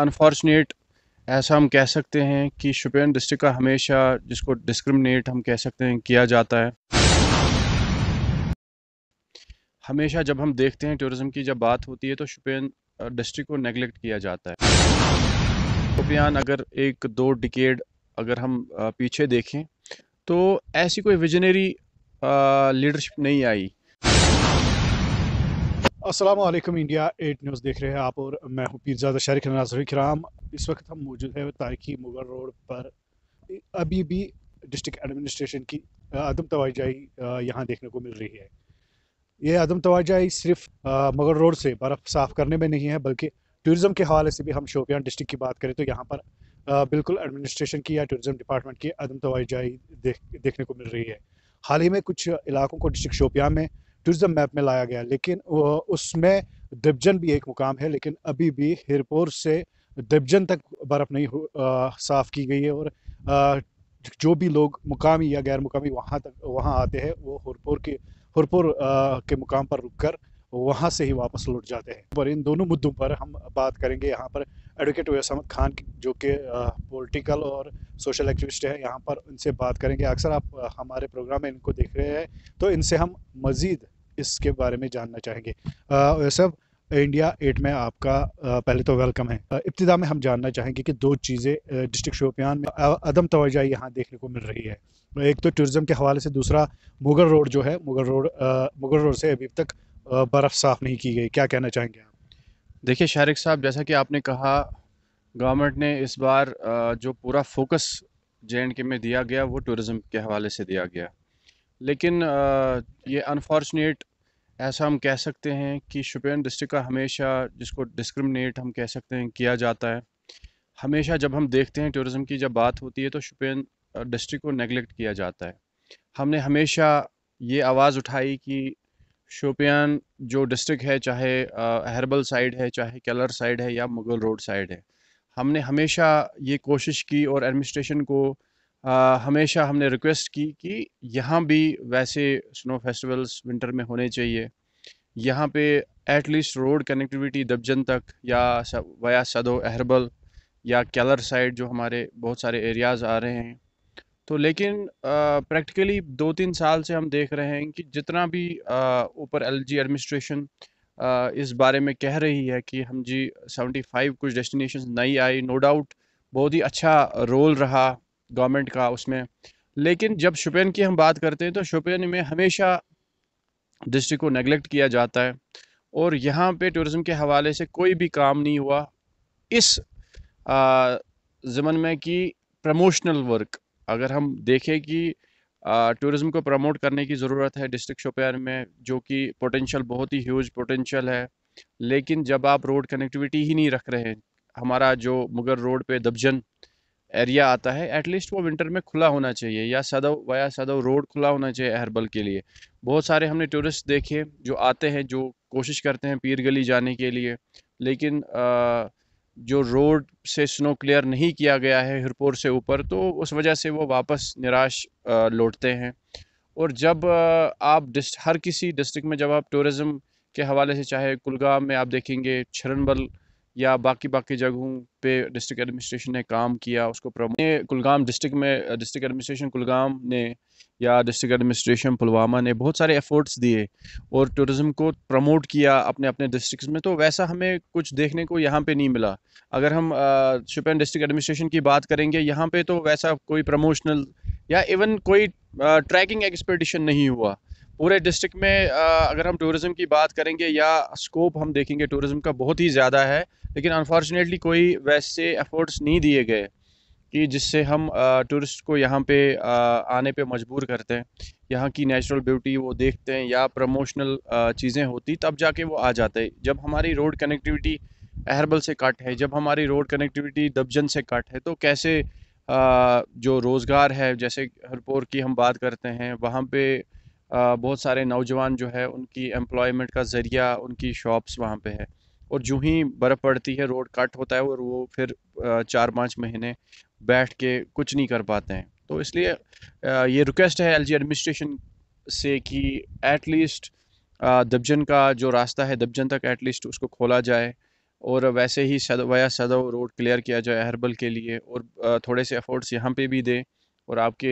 unfortunate ऐसा हम कह सकते हैं कि शुपियन डिस्ट्रिक्ट का हमेशा जिसको डिस्क्रिमिनेट हम कह सकते हैं किया जाता है हमेशा जब हम देखते हैं टूरिज्म की जब बात होती है तो शुपियन डिस्ट्रिक्ट को नेगलेक्ट किया जाता है शुपियान अगर एक दो डिकेड अगर हम पीछे देखें तो ऐसी कोई विजनरी लीडरशिप नहीं आई असलम इंडिया एट न्यूज़ देख रहे हैं आप और मैं हूँ पीरजादा शारिक नाजर कराम इस वक्त हम मौजूद हैं तारखी मुगल रोड पर अभी भी डिस्ट्रिक्ट एडमिनिस्ट्रेशन की आदम तोजाई यहाँ देखने को मिल रही है यह आदम तोजाई सिर्फ मुगल रोड से बर्फ़ साफ़ करने में नहीं है बल्कि टूरिज़म के हवाले से भी हम शोपियान डिस्ट्रिक्ट की बात करें तो यहाँ पर बिल्कुल एडमिनिस्ट्रेशन की या टूरिज़म डिपार्टमेंट की आदम तोजाई देख देखने को मिल रही है हाल ही में कुछ इलाकों को डिस्ट्रिक्ट शोपियाँ में टूरिज्म मैप में लाया गया लेकिन उसमें दिबजन भी एक मुकाम है लेकिन अभी भी हिरपोर से दिबजन तक बर्फ़ नहीं साफ़ की गई है और आ, जो भी लोग मुकामी या गैर मुकामी वहाँ तक वहाँ आते हैं वो हरपुर के हरपुर के मुकाम पर रुककर तो वहाँ से ही वापस लौट जाते हैं और इन दोनों मुद्दों पर हम बात करेंगे यहाँ पर एडवोकेट वैस खान जो कि पॉलिटिकल और सोशल एक्टिविस्ट है यहाँ पर इनसे बात करेंगे अक्सर आप हमारे प्रोग्राम में इनको देख रहे हैं तो इनसे हम मज़ीद इसके बारे में जानना चाहेंगे सब इंडिया एट में आपका पहले तो वेलकम है इब्तदा में हम जानना चाहेंगे कि दो चीज़ें डिस्ट्रिक्ट शोपियान में अदम तोजह यहाँ देखने को मिल रही है एक तो टूरिज्म के हवाले से दूसरा मुगल रोड जो है मुगल रोड मुगल रोड से अभी तक बर्फ़ साफ़ नहीं की गई क्या कहना चाहेंगे आप देखिए शारिक साहब जैसा कि आपने कहा गवर्नमेंट ने इस बार जो पूरा फोकस जे के में दिया गया वो टूरिज़म के हवाले से दिया गया लेकिन ये अनफॉर्चुनेट ऐसा हम कह सकते हैं कि शुपैन डिस्ट्रिक्ट का हमेशा जिसको डिस्क्रिमिनेट हम कह सकते हैं किया जाता है हमेशा जब हम देखते हैं टूरिज़म की जब बात होती है तो शुपियान डिस्ट्रिक्ट को नेगलेक्ट किया जाता है हमने हमेशा ये आवाज़ उठाई कि शोपियान जो डिस्ट्रिक्ट है चाहे हर्बल साइड है चाहे कैलर साइड है या मुग़ल रोड साइड है हमने हमेशा ये कोशिश की और एडमिनिस्ट्रेशन को आ, हमेशा हमने रिक्वेस्ट की कि यहाँ भी वैसे स्नो फेस्टिवल्स विंटर में होने चाहिए यहाँ पे एटलीस्ट रोड कनेक्टिविटी दबजन तक या वया सदो अहरबल या कैलर साइड जो हमारे बहुत सारे एरियाज़ आ रहे हैं तो लेकिन प्रैक्टिकली दो तीन साल से हम देख रहे हैं कि जितना भी ऊपर एल जी एडमिनिस्ट्रेशन इस बारे में कह रही है कि हम जी सेवेंटी फाइव कुछ डेस्टिनेशन नई आई नो डाउट बहुत ही अच्छा रोल रहा गवर्नमेंट का उसमें लेकिन जब शुपेन की हम बात करते हैं तो शुपेन में हमेशा डिस्ट्रिक्ट को नेगलेक्ट किया जाता है और यहाँ पे टूरिज़म के हवाले से कोई भी काम नहीं हुआ इस ज़मन में कि प्रमोशनल वर्क अगर हम देखें कि टूरिज़म को प्रमोट करने की ज़रूरत है डिस्ट्रिक्ट शोपियान में जो कि पोटेंशियल बहुत ही ह्यूज पोटेंशियल है लेकिन जब आप रोड कनेक्टिविटी ही नहीं रख रहे हैं हमारा जो मुगर रोड पे दबजन एरिया आता है एटलीस्ट वो विंटर में खुला होना चाहिए या सदव वया सदव रोड खुला होना चाहिए अहरबल के लिए बहुत सारे हमने टूरिस्ट देखे जो आते हैं जो कोशिश करते हैं पीर गली जाने के लिए लेकिन आ, जो रोड से स्नो क्लियर नहीं किया गया है हिरपुर से ऊपर तो उस वजह से वो वापस निराश लौटते हैं और जब आप हर किसी डिस्ट्रिक्ट में जब आप टूरिज़म के हवाले से चाहे कुलगाम में आप देखेंगे छरनबल या बाकी बाकी जगहों पे डिस्ट्रिक्ट एडमिनिस्ट्रेशन ने काम किया उसको प्रमोट कुलगाम डिस्ट्रिक्ट में डिस्ट्रिक्ट एडमिनिस्ट्रेशन कुलगाम ने या डिस्ट्रिक्ट एडमिनिस्ट्रेशन पुलवामा ने बहुत सारे एफर्ट्स दिए और टूरिज़्म को प्रमोट किया अपने अपने डिस्ट्रिक्स में तो वैसा हमें कुछ देखने को यहाँ पे नहीं मिला अगर हम शुपेन डिस्ट्रिक्ट एडमिनिस्ट्रेशन की बात करेंगे यहाँ पर तो वैसा कोई प्रमोशनल या इवन कोई ट्रैकिंग एक्सपेडिशन नहीं हुआ पूरे डिस्ट्रिक्ट में अगर हम टूरिज़म की बात करेंगे या स्कोप हम देखेंगे टूरिज़म का बहुत ही ज़्यादा है लेकिन अनफॉर्चुनेटली कोई वैसे एफर्ट्स नहीं दिए गए कि जिससे हम टूरिस्ट को यहाँ पे आने पे मजबूर करते हैं यहाँ की नेचुरल ब्यूटी वो देखते हैं या प्रमोशनल चीज़ें होती तब जाके वो आ जाते हैं जब हमारी रोड कनेक्टिविटी अहरबल से कट है जब हमारी रोड कनेक्टिविटी दबजन से कट है तो कैसे जो रोज़गार है जैसे हरपोर की हम बात करते हैं वहाँ पर बहुत सारे नौजवान जो है उनकी एम्प्लॉयमेंट का ज़रिया उनकी शॉप्स वहाँ पे है और जो ही बर्फ़ पड़ती है रोड कट होता है और वो फिर चार पाँच महीने बैठ के कुछ नहीं कर पाते हैं तो इसलिए ये रिक्वेस्ट है एलजी एडमिनिस्ट्रेशन से कि एटलीस्ट दबजन का जो रास्ता है दबजन तक एटलीस्ट उसको खोला जाए और वैसे ही सद, वया सदव रोड क्लियर किया जाए अहरबल के लिए और थोड़े से एफर्ट्स यहाँ पे भी दें और आपके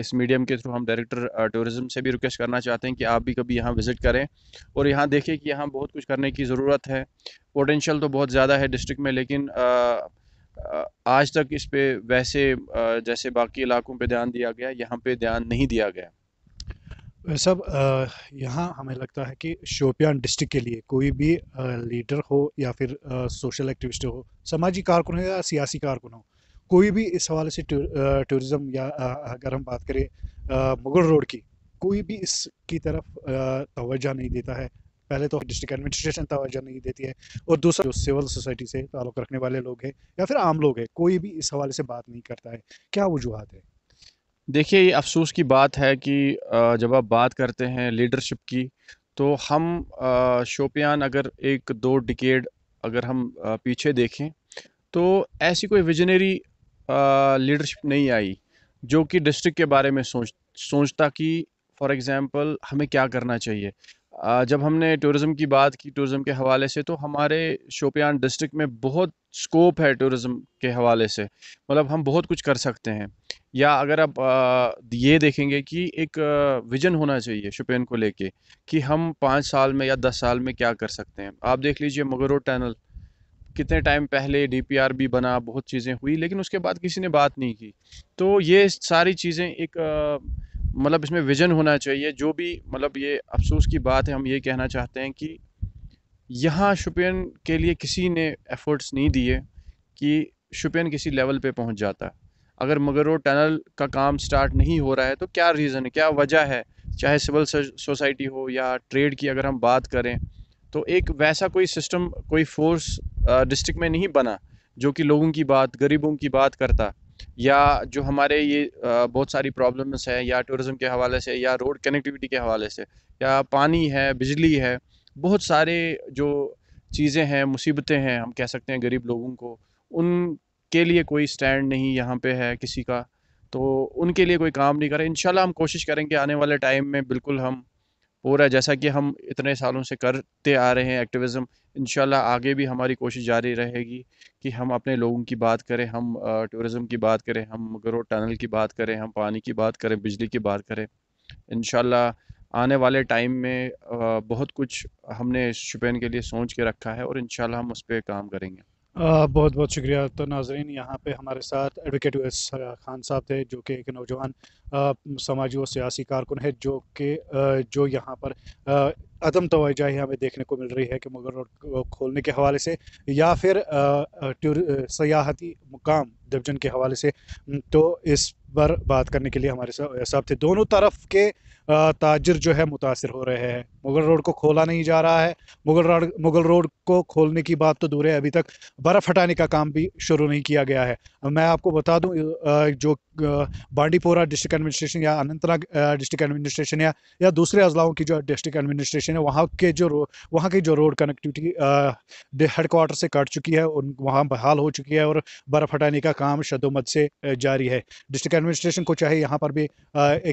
इस मीडियम के थ्रू हम डायरेक्टर टूरिज्म से भी रिक्वेस्ट करना चाहते हैं कि आप भी कभी यहाँ विज़िट करें और यहाँ देखें कि यहाँ बहुत कुछ करने की ज़रूरत है पोटेंशियल तो बहुत ज़्यादा है डिस्ट्रिक्ट में लेकिन आज तक इस पर वैसे जैसे बाकी इलाकों पर ध्यान दिया गया यहाँ पर ध्यान नहीं दिया गया सब यहाँ हमें लगता है कि शोपियान डिस्ट्रिक्ट के लिए कोई भी लीडर हो या फिर सोशल एक्टिविस्ट हो सामाजिक कारकुन हो या सियासी कारकुन हो कोई भी इस हवाले से टूरिज़्म या अगर हम बात करें मुगल रोड की कोई भी इसकी तरफ तोज्जा नहीं देता है पहले तो डिस्ट्रिक्ट एडमिनिस्ट्रेशन तोज्जा नहीं देती है और दूसरा जो सिविल सोसाइटी से ताल्लुक़ रखने वाले लोग हैं या फिर आम लोग हैं कोई भी इस हवाले से बात नहीं करता है क्या वजूहत है देखिए ये अफसोस की बात है कि जब आप बात करते हैं लीडरशिप की तो हम शोपियान अगर एक दो डिकेड अगर हम पीछे देखें तो ऐसी कोई विजनरी लीडरशिप नहीं आई जो कि डिस्ट्रिक्ट के बारे में सोच सोचता कि फॉर एग्ज़ाम्पल हमें क्या करना चाहिए आ, जब हमने टूरिज़म की बात की टूरिज़म के हवाले से तो हमारे शोपियान डिस्ट्रिक्ट में बहुत स्कोप है टूरिज़म के हवाले से मतलब हम बहुत कुछ कर सकते हैं या अगर आप ये देखेंगे कि एक विजन होना चाहिए शोपियान को लेके कि हम पाँच साल में या दस साल में क्या कर सकते हैं आप देख लीजिए मगरो टनल कितने टाइम पहले डीपीआर भी बना बहुत चीज़ें हुई लेकिन उसके बाद किसी ने बात नहीं की तो ये सारी चीज़ें एक मतलब इसमें विजन होना चाहिए जो भी मतलब ये अफसोस की बात है हम ये कहना चाहते हैं कि यहाँ शुपियन के लिए किसी ने एफर्ट्स नहीं दिए कि शुपियन किसी लेवल पे पहुँच जाता अगर मगर वो टनल का काम स्टार्ट नहीं हो रहा है तो क्या रीज़न है क्या वजह है चाहे सिविल सोसाइटी हो या ट्रेड की अगर हम बात करें तो एक वैसा कोई सिस्टम कोई फोर्स डिस्ट्रिक्ट में नहीं बना जो कि लोगों की बात गरीबों की बात करता या जो हमारे ये बहुत सारी प्रॉब्लम्स हैं या टूरिज़म के हवाले से या रोड कनेक्टिविटी के हवाले से या पानी है बिजली है बहुत सारे जो चीज़ें हैं मुसीबतें हैं हम कह सकते हैं गरीब लोगों को उनके लिए कोई स्टैंड नहीं यहाँ पे है किसी का तो उनके लिए कोई काम नहीं करें इन हम कोशिश करेंगे आने वाले टाइम में बिल्कुल हम पूरा जैसा कि हम इतने सालों से करते आ रहे हैं एक्टिविज़म इन आगे भी हमारी कोशिश जारी रहेगी कि हम अपने लोगों की बात करें हम टूरिज़म की बात करें हम ग्रो टनल की बात करें हम पानी की बात करें बिजली की बात करें इन आने वाले टाइम में बहुत कुछ हमने शुपेन के लिए सोच के रखा है और इन हम उस पर काम करेंगे बहुत बहुत शुक्रिया तो नाजरीन यहाँ पे हमारे साथ एडवोकेट यूएस खान साहब थे जो कि एक नौजवान समाजी और सियासी कारकुन है जो कि जो यहाँ पर अदम तोजाही हमें देखने को मिल रही है कि मुगल रोड खोलने के हवाले से या फिर सयाहती मुकाम दर्जन के हवाले से तो इस पर बात करने के लिए हमारे साथ थे दोनों तरफ के ताजर जो है मुतासर हो रहे हैं मुगल रोड को खोला नहीं जा रहा है मुगल रोड मुगल रोड को खोलने की बात तो दूर है अभी तक बर्फ़ हटाने का काम भी शुरू नहीं किया गया है मैं आपको बता दूं जो बांडीपोरा डिस्ट्रिक्ट एडमिनिस्ट्रेशन या अनंतनाग डिस्ट्रिक्ट एडमिनिस्ट्रेशन या या दूसरे अजलाओं की जो डिस्ट्रिक्ट एडमिनिस्ट्रेशन है वहाँ के जो वहाँ की जो रोड कनेक्टिविटी हेडकोार्टर से कट चुकी है उन वहाँ बहाल हो चुकी है और बर्फ़ हटाने का काम शदोमद से जारी है डिस्ट्रिक्ट एडमिनिस्ट्रेशन को चाहे यहाँ पर भी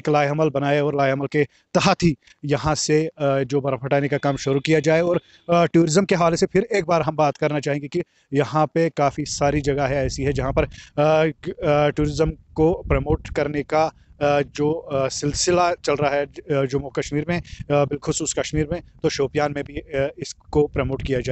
एक लाहमल बनाए और लाहमल अमल के तहत ही यहाँ से जो बर्फ़ हटाने का काम शुरू किया जाए और टूरिज़म के हवाले से फिर एक बार हम बात करना चाहेंगे कि यहाँ पे काफ़ी सारी जगह है ऐसी है जहाँ पर टूरिज़म को प्रमोट करने का जो सिलसिला चल रहा है जम्मू कश्मीर में बिलखसूस कश्मीर में तो शोपियान में भी इसको प्रमोट किया जाए